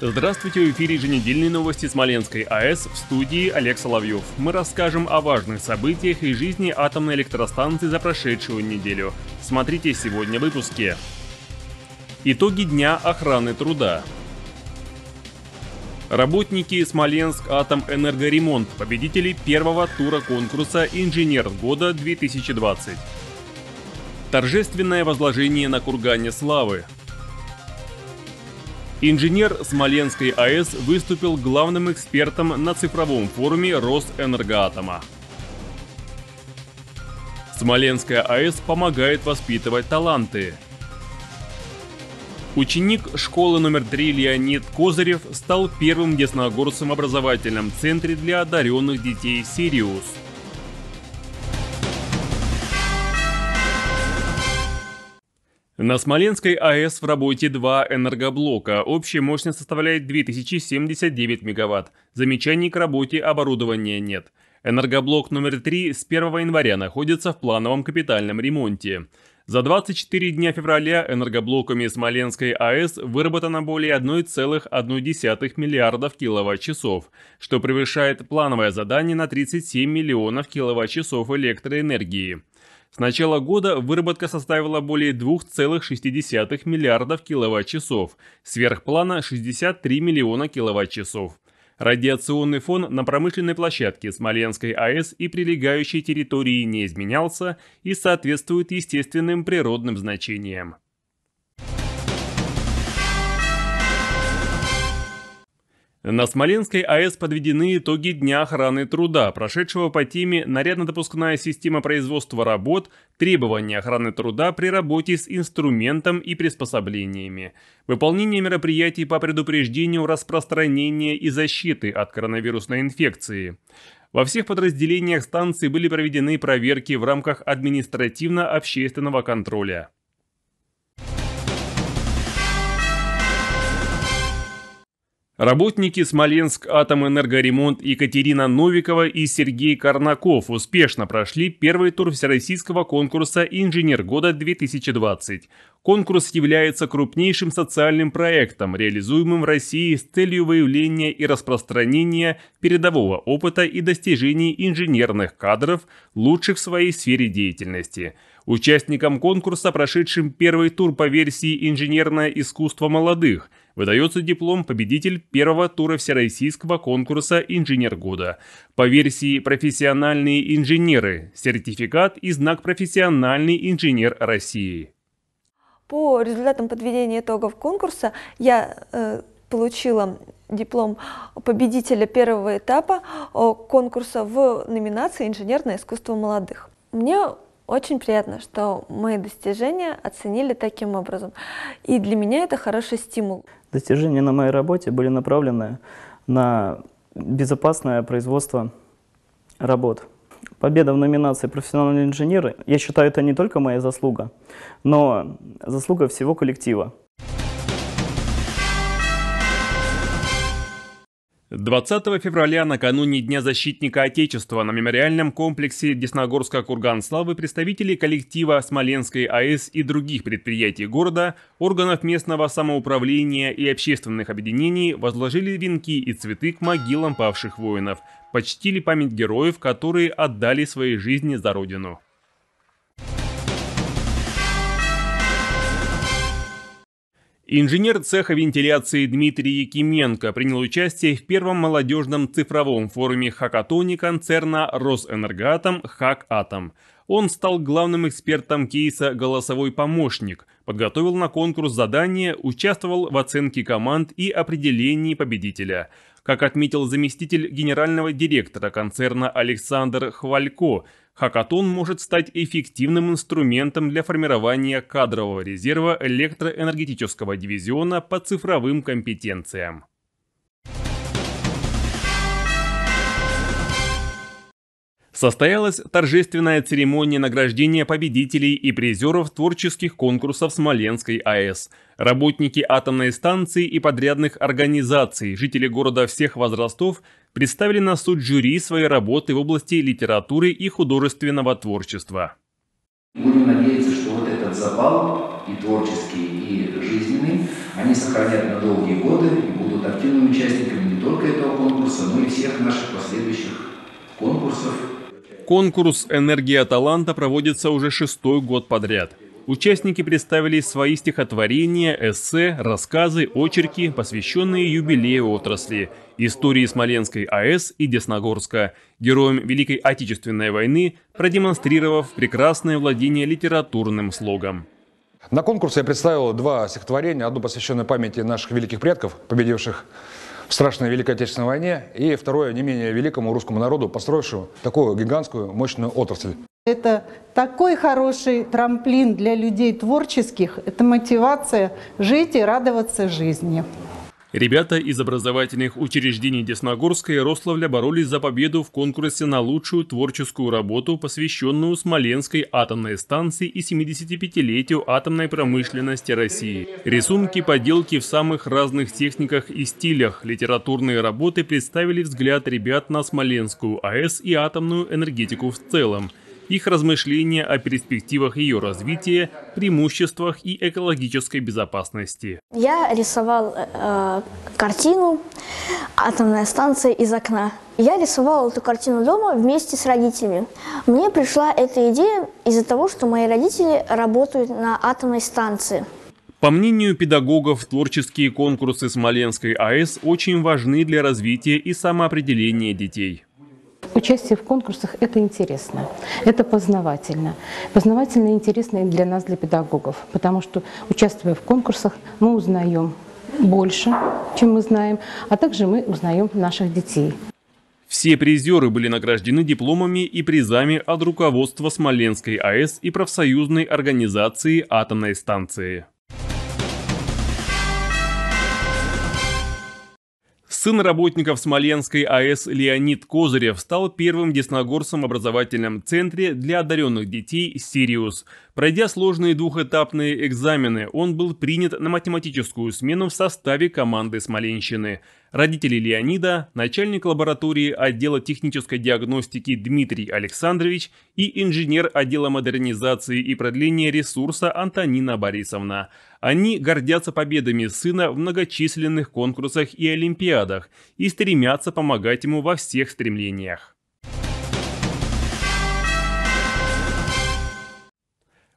Здравствуйте, в эфире еженедельные новости Смоленской АЭС в студии Олег Соловьев. Мы расскажем о важных событиях и жизни атомной электростанции за прошедшую неделю. Смотрите сегодня в выпуске. Итоги дня охраны труда. Работники Смоленск Атомэнергоремонт, победители первого тура конкурса «Инженер года 2020». Торжественное возложение на Кургане Славы. Инженер Смоленской АЭС выступил главным экспертом на цифровом форуме Росэнергоатома. Смоленская АЭС помогает воспитывать таланты. Ученик школы номер 3 Леонид Козырев стал первым ясногорцем в образовательном центре для одаренных детей «Сириус». На Смоленской АЭС в работе два энергоблока. Общая мощность составляет 2079 мегаватт. Замечаний к работе оборудования нет. Энергоблок номер 3 с 1 января находится в плановом капитальном ремонте. За 24 дня февраля энергоблоками Смоленской АЭС выработано более 1,1 миллиардов киловатт-часов, что превышает плановое задание на 37 миллионов киловатт-часов электроэнергии. С начала года выработка составила более 2,6 миллиардов киловатт-часов, сверх плана 63 миллиона киловатт-часов. Радиационный фон на промышленной площадке Смоленской АЭС и прилегающей территории не изменялся и соответствует естественным природным значениям. На Смоленской АЭС подведены итоги дня охраны труда, прошедшего по теме «Нарядно-допускная система производства работ. Требования охраны труда при работе с инструментом и приспособлениями. Выполнение мероприятий по предупреждению распространения и защиты от коронавирусной инфекции». Во всех подразделениях станции были проведены проверки в рамках административно-общественного контроля. Работники Смоленск Атомэнергоремонт Екатерина Новикова и Сергей Карнаков успешно прошли первый тур всероссийского конкурса «Инженер года 2020». Конкурс является крупнейшим социальным проектом, реализуемым в России с целью выявления и распространения передового опыта и достижений инженерных кадров, лучших в своей сфере деятельности. Участникам конкурса, прошедшим первый тур по версии «Инженерное искусство молодых», выдается диплом победитель первого тура Всероссийского конкурса «Инженер года». По версии «Профессиональные инженеры» сертификат и знак «Профессиональный инженер России». По результатам подведения итогов конкурса я э, получила диплом победителя первого этапа э, конкурса в номинации «Инженерное искусство молодых». Мне очень приятно, что мои достижения оценили таким образом. И для меня это хороший стимул. Достижения на моей работе были направлены на безопасное производство работ. Победа в номинации «Профессиональные инженеры», я считаю, это не только моя заслуга, но заслуга всего коллектива. 20 февраля, накануне Дня защитника Отечества, на мемориальном комплексе Десногорска Курган Славы представители коллектива Смоленской АЭС и других предприятий города, органов местного самоуправления и общественных объединений возложили венки и цветы к могилам павших воинов, почтили память героев, которые отдали свои жизни за родину. Инженер цеха вентиляции Дмитрий Якименко принял участие в первом молодежном цифровом форуме хакатоне концерна Росэнергоатом «Хакатом». Он стал главным экспертом кейса «Голосовой помощник», подготовил на конкурс задания, участвовал в оценке команд и определении победителя. Как отметил заместитель генерального директора концерна Александр Хвалько – Хакатон может стать эффективным инструментом для формирования кадрового резерва электроэнергетического дивизиона по цифровым компетенциям. состоялась торжественная церемония награждения победителей и призеров творческих конкурсов Смоленской АЭС. Работники атомной станции и подрядных организаций, жители города всех возрастов, представили на суд жюри свои работы в области литературы и художественного творчества. Будем надеяться, что вот этот запал и творческий, и жизненный, они сохранят на долгие годы и будут активными участниками не только этого конкурса, но и всех наших последующих конкурсов Конкурс «Энергия таланта» проводится уже шестой год подряд. Участники представили свои стихотворения, эссе, рассказы, очерки, посвященные юбилею отрасли, истории Смоленской АЭС и Десногорска, героям Великой Отечественной войны, продемонстрировав прекрасное владение литературным слогом. На конкурсе я представил два стихотворения, одно посвященное памяти наших великих предков, победивших страшной Великой Отечественной войне, и второе, не менее великому русскому народу, построившему такую гигантскую мощную отрасль. Это такой хороший трамплин для людей творческих, это мотивация жить и радоваться жизни. Ребята из образовательных учреждений Десногорска и Рославля боролись за победу в конкурсе на лучшую творческую работу, посвященную Смоленской атомной станции и 75-летию атомной промышленности России. Рисунки, поделки в самых разных техниках и стилях, литературные работы представили взгляд ребят на Смоленскую АЭС и атомную энергетику в целом – их размышления о перспективах ее развития, преимуществах и экологической безопасности. Я рисовал э, э картину «Атомная станция из окна». Я рисовал эту картину дома вместе с родителями. Мне пришла эта идея из-за того, что мои родители работают на атомной станции. По мнению педагогов, творческие конкурсы Смоленской АЭС очень важны для развития и самоопределения детей участие в конкурсах – это интересно, это познавательно. Познавательно и интересно и для нас, для педагогов, потому что, участвуя в конкурсах, мы узнаем больше, чем мы знаем, а также мы узнаем наших детей. Все призеры были награждены дипломами и призами от руководства Смоленской АЭС и профсоюзной организации атомной станции. Сын работников Смоленской АЭС Леонид Козырев стал первым десногорцем в образовательном центре для одаренных детей «Сириус». Пройдя сложные двухэтапные экзамены, он был принят на математическую смену в составе команды Смоленщины – родители Леонида, начальник лаборатории отдела технической диагностики Дмитрий Александрович и инженер отдела модернизации и продления ресурса Антонина Борисовна. Они гордятся победами сына в многочисленных конкурсах и олимпиадах и стремятся помогать ему во всех стремлениях.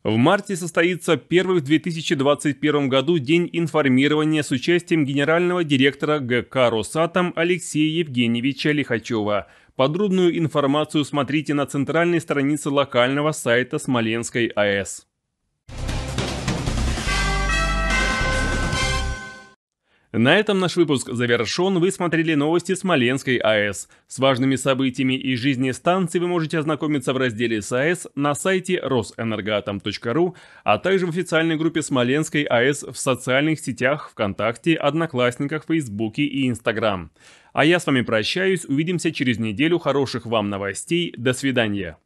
В марте состоится первый в 2021 году День информирования с участием генерального директора ГК «Росатом» Алексея Евгеньевича Лихачева. Подробную информацию смотрите на центральной странице локального сайта Смоленской АЭС. На этом наш выпуск завершен. Вы смотрели новости Смоленской АЭС. С важными событиями и жизни станции вы можете ознакомиться в разделе с АЭС на сайте росэнергоатом.ру, а также в официальной группе Смоленской АЭС в социальных сетях ВКонтакте, Одноклассниках, Фейсбуке и Инстаграм. А я с вами прощаюсь, увидимся через неделю, хороших вам новостей, до свидания.